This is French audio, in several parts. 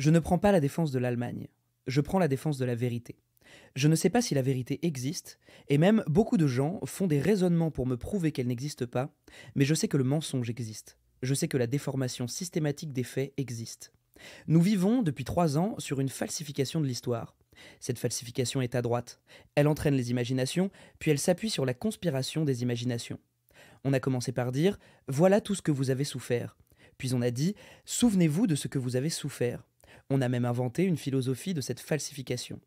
Je ne prends pas la défense de l'Allemagne, je prends la défense de la vérité. Je ne sais pas si la vérité existe, et même beaucoup de gens font des raisonnements pour me prouver qu'elle n'existe pas, mais je sais que le mensonge existe. Je sais que la déformation systématique des faits existe. Nous vivons depuis trois ans sur une falsification de l'histoire. Cette falsification est à droite. Elle entraîne les imaginations, puis elle s'appuie sur la conspiration des imaginations. On a commencé par dire Voilà tout ce que vous avez souffert. Puis on a dit Souvenez-vous de ce que vous avez souffert. On a même inventé une philosophie de cette falsification.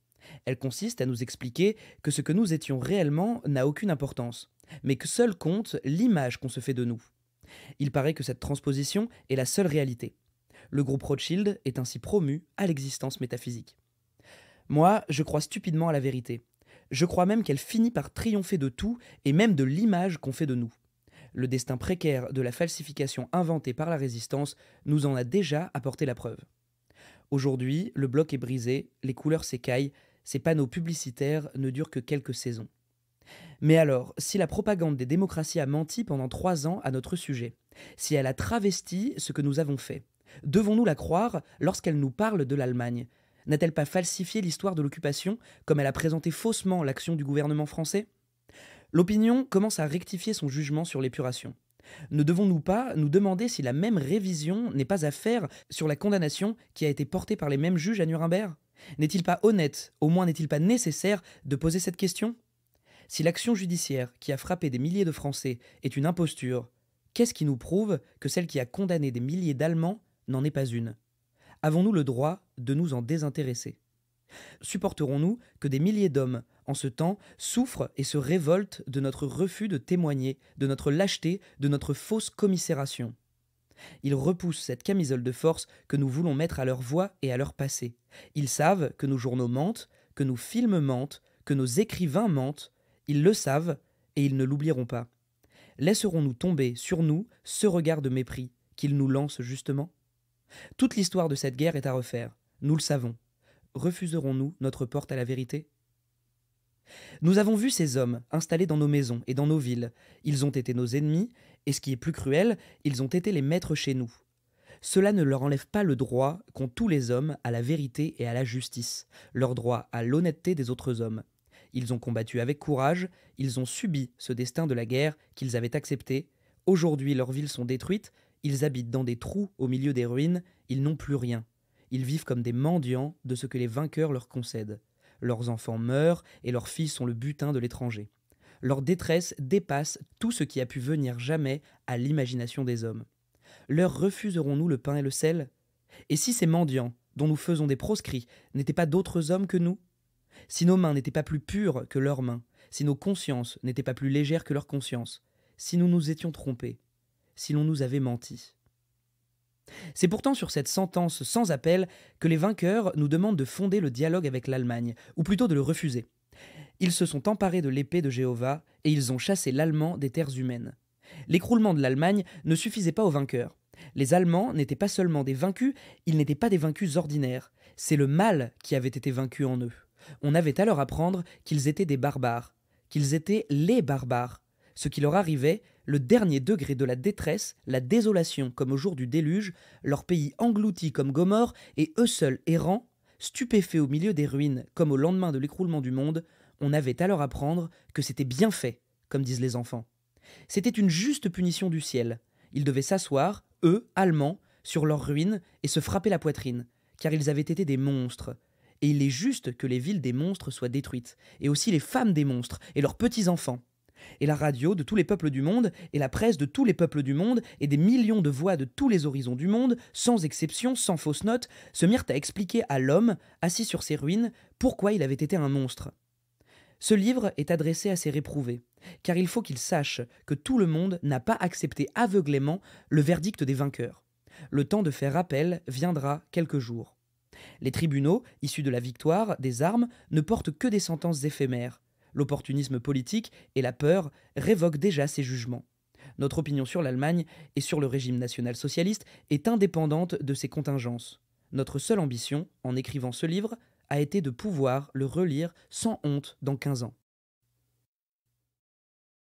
Elle consiste à nous expliquer que ce que nous étions réellement n'a aucune importance, mais que seule compte l'image qu'on se fait de nous. Il paraît que cette transposition est la seule réalité. Le groupe Rothschild est ainsi promu à l'existence métaphysique. Moi, je crois stupidement à la vérité. Je crois même qu'elle finit par triompher de tout et même de l'image qu'on fait de nous. Le destin précaire de la falsification inventée par la résistance nous en a déjà apporté la preuve. Aujourd'hui, le bloc est brisé, les couleurs s'écaillent, ces panneaux publicitaires ne durent que quelques saisons. Mais alors, si la propagande des démocraties a menti pendant trois ans à notre sujet, si elle a travesti ce que nous avons fait, devons-nous la croire lorsqu'elle nous parle de l'Allemagne N'a-t-elle pas falsifié l'histoire de l'occupation, comme elle a présenté faussement l'action du gouvernement français L'opinion commence à rectifier son jugement sur l'épuration. Ne devons-nous pas nous demander si la même révision n'est pas à faire sur la condamnation qui a été portée par les mêmes juges à Nuremberg N'est-il pas honnête, au moins n'est-il pas nécessaire, de poser cette question Si l'action judiciaire qui a frappé des milliers de Français est une imposture, qu'est-ce qui nous prouve que celle qui a condamné des milliers d'Allemands n'en est pas une Avons-nous le droit de nous en désintéresser Supporterons-nous que des milliers d'hommes en ce temps, souffrent et se révoltent de notre refus de témoigner, de notre lâcheté, de notre fausse commisération. Ils repoussent cette camisole de force que nous voulons mettre à leur voix et à leur passé. Ils savent que nos journaux mentent, que nos films mentent, que nos écrivains mentent. Ils le savent et ils ne l'oublieront pas. Laisserons-nous tomber sur nous ce regard de mépris qu'ils nous lancent justement Toute l'histoire de cette guerre est à refaire, nous le savons. Refuserons-nous notre porte à la vérité nous avons vu ces hommes installés dans nos maisons et dans nos villes. Ils ont été nos ennemis, et ce qui est plus cruel, ils ont été les maîtres chez nous. Cela ne leur enlève pas le droit qu'ont tous les hommes à la vérité et à la justice, leur droit à l'honnêteté des autres hommes. Ils ont combattu avec courage, ils ont subi ce destin de la guerre qu'ils avaient accepté. Aujourd'hui leurs villes sont détruites, ils habitent dans des trous au milieu des ruines, ils n'ont plus rien. Ils vivent comme des mendiants de ce que les vainqueurs leur concèdent leurs enfants meurent et leurs fils sont le butin de l'étranger. Leur détresse dépasse tout ce qui a pu venir jamais à l'imagination des hommes. Leur refuserons-nous le pain et le sel Et si ces mendiants, dont nous faisons des proscrits, n'étaient pas d'autres hommes que nous Si nos mains n'étaient pas plus pures que leurs mains, si nos consciences n'étaient pas plus légères que leurs consciences, si nous nous étions trompés, si l'on nous avait menti. C'est pourtant sur cette sentence sans appel que les vainqueurs nous demandent de fonder le dialogue avec l'Allemagne, ou plutôt de le refuser. Ils se sont emparés de l'épée de Jéhovah et ils ont chassé l'Allemand des terres humaines. L'écroulement de l'Allemagne ne suffisait pas aux vainqueurs. Les Allemands n'étaient pas seulement des vaincus, ils n'étaient pas des vaincus ordinaires. C'est le mal qui avait été vaincu en eux. On avait à apprendre qu'ils étaient des barbares, qu'ils étaient les barbares. Ce qui leur arrivait, le dernier degré de la détresse, la désolation comme au jour du déluge, leur pays englouti comme Gomorre et eux seuls errants, stupéfaits au milieu des ruines comme au lendemain de l'écroulement du monde, on avait alors à prendre que c'était bien fait, comme disent les enfants. C'était une juste punition du ciel. Ils devaient s'asseoir, eux, Allemands, sur leurs ruines et se frapper la poitrine, car ils avaient été des monstres. Et il est juste que les villes des monstres soient détruites, et aussi les femmes des monstres et leurs petits-enfants et la radio de tous les peuples du monde, et la presse de tous les peuples du monde, et des millions de voix de tous les horizons du monde, sans exception, sans fausse note, se mirent à expliquer à l'homme, assis sur ses ruines, pourquoi il avait été un monstre. Ce livre est adressé à ses réprouvés, car il faut qu'ils sachent que tout le monde n'a pas accepté aveuglément le verdict des vainqueurs. Le temps de faire appel viendra quelques jours. Les tribunaux, issus de la victoire, des armes, ne portent que des sentences éphémères, L'opportunisme politique et la peur révoquent déjà ces jugements. Notre opinion sur l'Allemagne et sur le régime national-socialiste est indépendante de ces contingences. Notre seule ambition, en écrivant ce livre, a été de pouvoir le relire sans honte dans 15 ans.